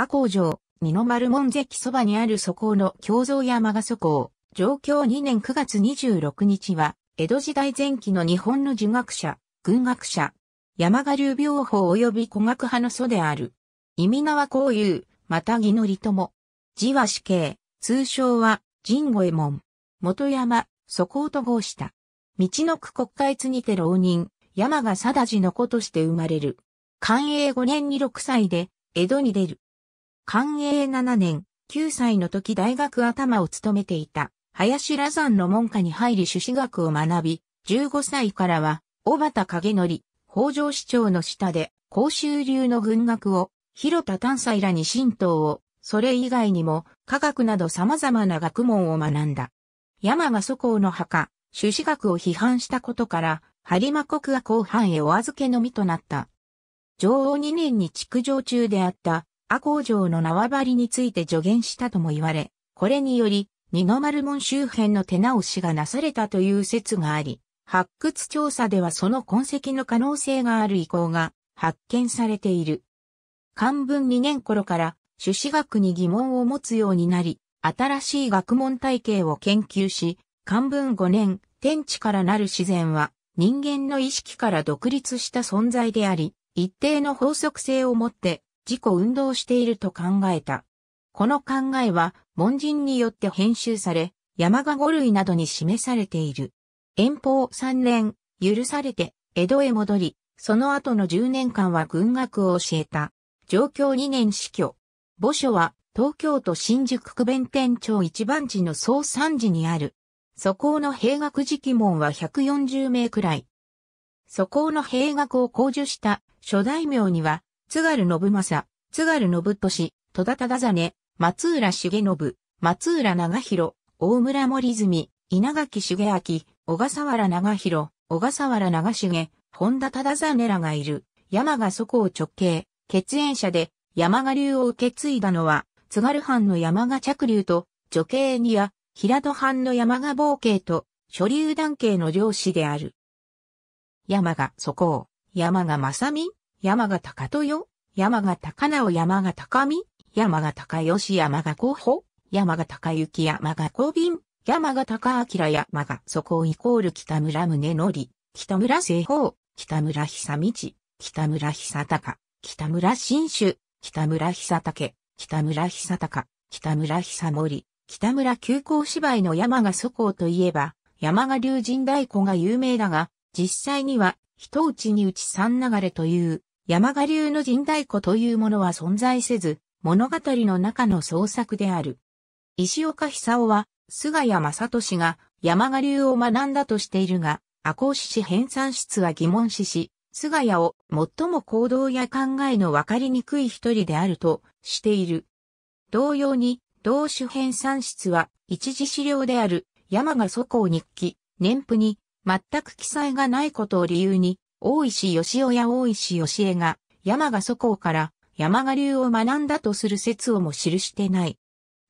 阿公城、二の丸門関そばにある素行の京造山が素行、上京2年9月26日は、江戸時代前期の日本の儒学者、軍学者、山賀流病法及び古学派の祖である。意味縄公有、また義の友。字は死刑、通称は、神護衛門。元山、素行と合した。道の区国会津にて浪人、山賀貞治の子として生まれる。寛永5年に6歳で、江戸に出る。寛永7年、9歳の時大学頭を務めていた、林羅山の門下に入り朱子学を学び、15歳からは、小畑景則、北条市長の下で、甲州流の軍学を、広田丹斎らに神道を、それ以外にも、科学など様々な学問を学んだ。山が祖公の墓、朱子学を批判したことから、播磨国は後半へお預けの身となった。上皇2年に築城中であった阿工城の縄張りについて助言したとも言われ、これにより、二の丸門周辺の手直しがなされたという説があり、発掘調査ではその痕跡の可能性がある遺構が発見されている。漢文2年頃から、朱子学に疑問を持つようになり、新しい学問体系を研究し、漢文5年、天地からなる自然は、人間の意識から独立した存在であり、一定の法則性をもって、自己運動していると考えた。この考えは、門人によって編集され、山賀五類などに示されている。遠方三年、許されて、江戸へ戻り、その後の10年間は軍学を教えた。上京2年死去。墓所は、東京都新宿区弁天町一番地の総三寺にある。素行の兵学期門は140名くらい。素行の兵学を講授した諸大名には、津軽信正、津軽信俊、戸田忠真、松浦重信、松浦長広、大村森住、稲垣重明、小笠原長広、小笠原長重、本田忠真らがいる、山が祖を直径、血縁者で、山賀流を受け継いだのは、津軽藩の山賀着流と、女系にや、平戸藩の山賀冒系と、所流団系の漁師である。山賀祖行、山賀正美山形高豊、山形高直、山形高み、山形高吉、山が候補、山形高行、山が公便、山形か山がそこイコール北村宗則、北村西方、北村久道、北村久隆、北村新種、北村久武、北村久隆、北村久森、北村急行芝居の山が祖公といえば、山が龍神太鼓が有名だが、実際には、人内に内三流れという、山賀流の神太鼓というものは存在せず、物語の中の創作である。石岡久夫は、菅谷正俊が山賀流を学んだとしているが、赤穂氏編纂室は疑問視し、菅谷を最も行動や考えの分かりにくい一人であるとしている。同様に、同種編纂室は一時資料である山賀祖公日記、年譜に全く記載がないことを理由に、大石義雄や大石義江が山賀祖公から山賀流を学んだとする説をも記してない。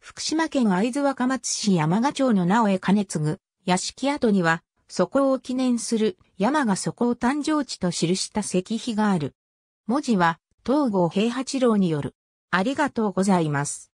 福島県会津若松市山賀町の名をへ兼継ぐ屋敷跡には、祖公を記念する山賀祖公誕生地と記した石碑がある。文字は、東郷平八郎による。ありがとうございます。